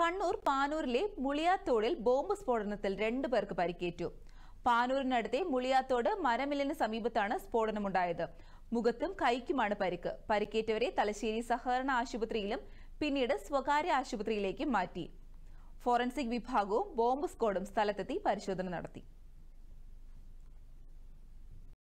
Kannur പാനൂരിലെ മുളിയാത്തോടിൽ bomb സ്ഫോടനത്തിൽ രണ്ടു പേർക്ക് പരിക്കേറ്റു പാനൂരിനടുത്തെ മുളിയാത്തോട് മരമില്ലിന് സമീപത്താണ് സ്ഫോടനമുണ്ടായത് മുഖത്തും കൈക്കുമാണ് പരിക്ക് പരിക്കേറ്റവരെ തലശ്ശേരി സഹകരണ ആശുപത്രിയിലും പിന്നീട് സ്വകാര്യ ആശുപത്രിയിലേക്കും മാറ്റി ഫോറൻസിക് വിഭാഗവും ബോംബ് സ്ക്വാഡും സ്ഥലത്തെത്തി പരിശോധന നടത്തി